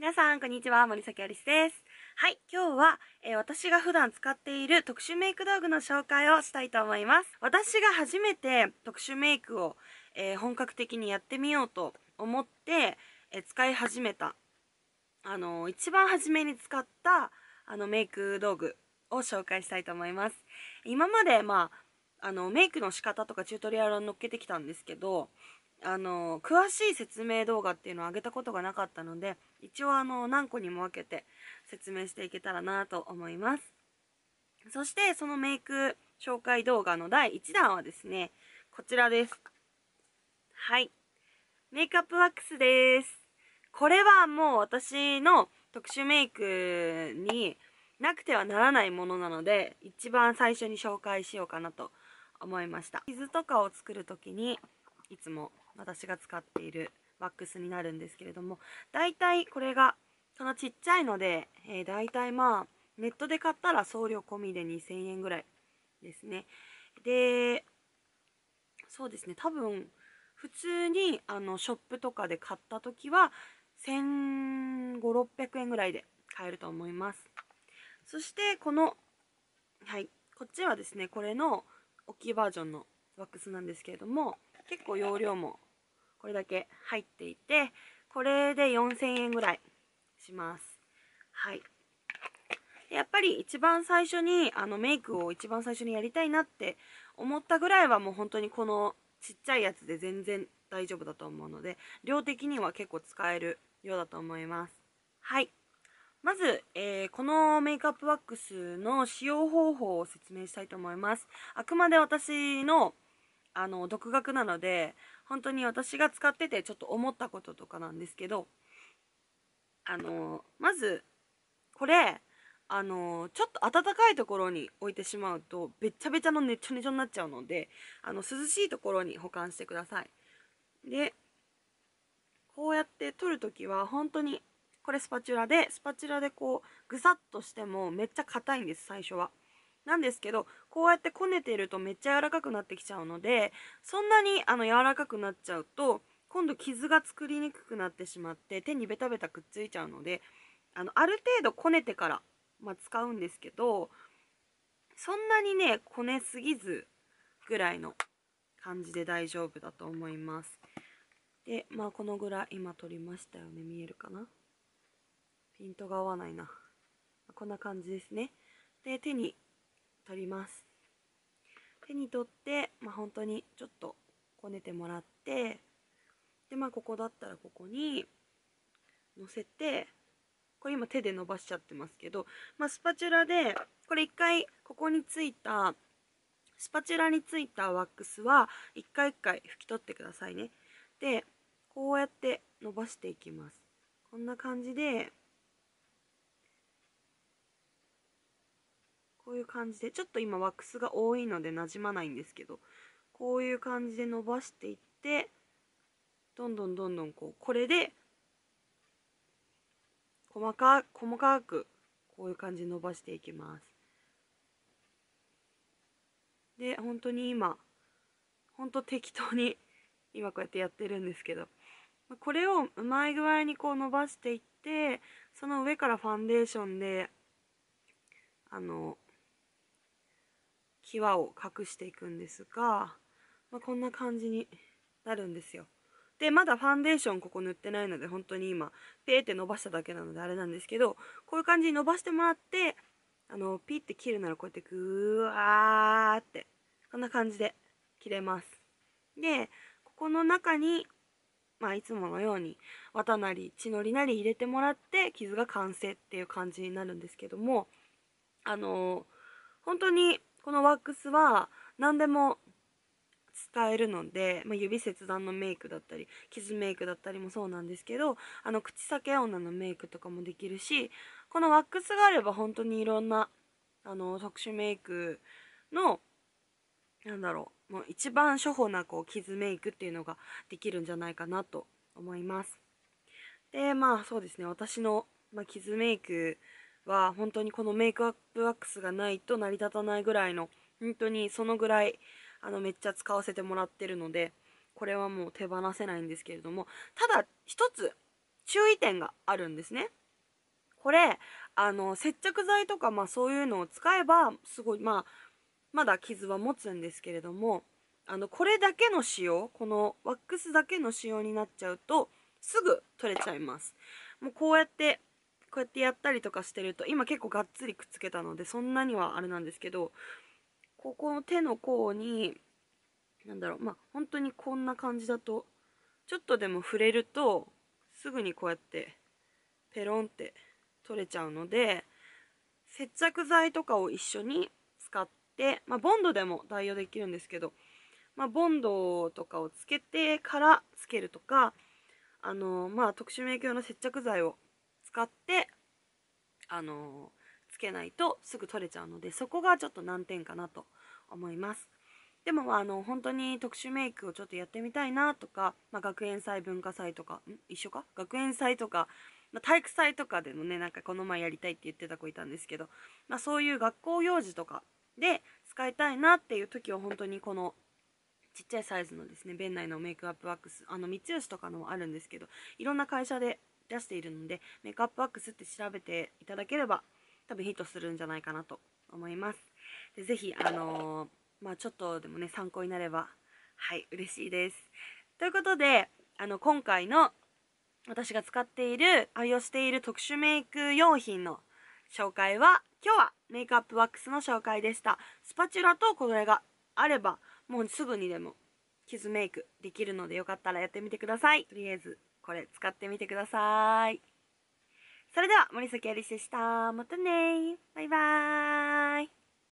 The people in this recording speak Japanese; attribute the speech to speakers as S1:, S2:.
S1: 皆さん、こんにちは。森崎ありすです。はい、今日は、えー、私が普段使っている特殊メイク道具の紹介をしたいと思います。私が初めて特殊メイクを、えー、本格的にやってみようと思って、えー、使い始めた、あの一番初めに使ったあのメイク道具を紹介したいと思います。今まで、まあ、あのメイクの仕方とかチュートリアルを載っけてきたんですけど、あの詳しい説明動画っていうのを上げたことがなかったので一応あの何個にも分けて説明していけたらなと思いますそしてそのメイク紹介動画の第1弾はですねこちらですはいメイクアップワックスですこれはもう私の特殊メイクになくてはならないものなので一番最初に紹介しようかなと思いました傷とかを作る時にいつも私が使っているワックスになるんですけれどもだいたいこれがそのちっちゃいので、えー、だいたいまあネットで買ったら送料込みで2000円ぐらいですねでそうですね多分普通にあのショップとかで買った時は1500600円ぐらいで買えると思いますそしてこのはいこっちはですねこれの大きいバージョンのワックスなんですけれども結構容量もこれだけ入っていてこれで4000円ぐらいしますはいやっぱり一番最初にあのメイクを一番最初にやりたいなって思ったぐらいはもう本当にこのちっちゃいやつで全然大丈夫だと思うので量的には結構使えるようだと思いますはいまず、えー、このメイクアップワックスの使用方法を説明したいと思いますあくまで私のあの独学なので本当に私が使っててちょっと思ったこととかなんですけどあのまずこれあのちょっと暖かいところに置いてしまうとべっちゃべちゃのねちょねちょになっちゃうのであの涼しいところに保管してくださいでこうやって取る時は本当にこれスパチュラでスパチュラでこうぐさっとしてもめっちゃ硬いんです最初はなんですけどこうやってこねているとめっちゃ柔らかくなってきちゃうのでそんなにあの柔らかくなっちゃうと今度傷が作りにくくなってしまって手にベタベタくっついちゃうのであのある程度こねてから、まあ、使うんですけどそんなにねこねすぎずぐらいの感じで大丈夫だと思います。でまあこのぐらい今取りましたよね見えるかなピントが合わないなこんな感じですねで手に取ります手に取って、まあ、本当にちょっとこねてもらってでまあここだったらここに乗せてこれ今手で伸ばしちゃってますけど、まあ、スパチュラでこれ一回ここについたスパチュラについたワックスは一回一回拭き取ってくださいねでこうやって伸ばしていきますこんな感じでいう感じでちょっと今ワックスが多いのでなじまないんですけどこういう感じで伸ばしていってどんどんどんどんこうこれで細か細かくこういう感じで伸ばしていきますで本当に今本当適当に今こうやってやってるんですけどこれをうまい具合にこう伸ばしていってその上からファンデーションであの際を隠していくんですが、まあ、こんな感じになるんですよ。で、まだファンデーションここ塗ってないので、本当に今、ペーって伸ばしただけなのであれなんですけど、こういう感じに伸ばしてもらって、あの、ピッて切るならこうやってグワーって、こんな感じで切れます。で、ここの中に、まあ、いつものように、綿なり、血のりなり入れてもらって、傷が完成っていう感じになるんですけども、あの、本当にこのワックスは何でも使えるので、まあ、指切断のメイクだったり傷メイクだったりもそうなんですけどあの口裂け女のメイクとかもできるしこのワックスがあれば本当にいろんなあの特殊メイクのなんだろうもう一番初歩なこう傷メイクっていうのができるんじゃないかなと思います。でまあそうですね私の、まあ、傷メイクは本当にこのメイクアップワックスがないと成り立たないぐらいの本当にそのぐらいあのめっちゃ使わせてもらってるのでこれはもう手放せないんですけれどもただ一つ注意点があるんですねこれあの接着剤とか、まあ、そういうのを使えばすごい、まあ、まだ傷は持つんですけれどもあのこれだけの使用このワックスだけの使用になっちゃうとすぐ取れちゃいますもうこうやってこうやってやったりとかしてると今結構がっつりくっつけたのでそんなにはあれなんですけどここの手の甲になんだろうまあ本当にこんな感じだとちょっとでも触れるとすぐにこうやってペロンって取れちゃうので接着剤とかを一緒に使って、まあ、ボンドでも代用できるんですけど、まあ、ボンドとかをつけてからつけるとかあのまあ特殊メイク用の接着剤を使ってあのつけないとすぐ取れちゃうのでそこがちょっと難点かなと思いますでもあの本当に特殊メイクをちょっとやってみたいなとか、まあ、学園祭文化祭とかん一緒か学園祭とか、まあ、体育祭とかでもねなんかこの前やりたいって言ってた子いたんですけど、まあ、そういう学校行事とかで使いたいなっていう時は本当にこのちっちゃいサイズのですね弁内のメイクアップワックスあの三吉とかのもあるんですけどいろんな会社で出しているのでメイクアップワックスって調べていただければ多分ヒットするんじゃないかなと思いますでぜひあのー、まあ、ちょっとでもね参考になればはい嬉しいですということであの今回の私が使っている愛用している特殊メイク用品の紹介は今日はメイクアップワックスの紹介でしたスパチュラとこれがあればもうすぐにでもキズメイクできるのでよかったらやってみてくださいとりあえずこれ使ってみてくださいそれでは森崎ありしでしたまたねバイバーイ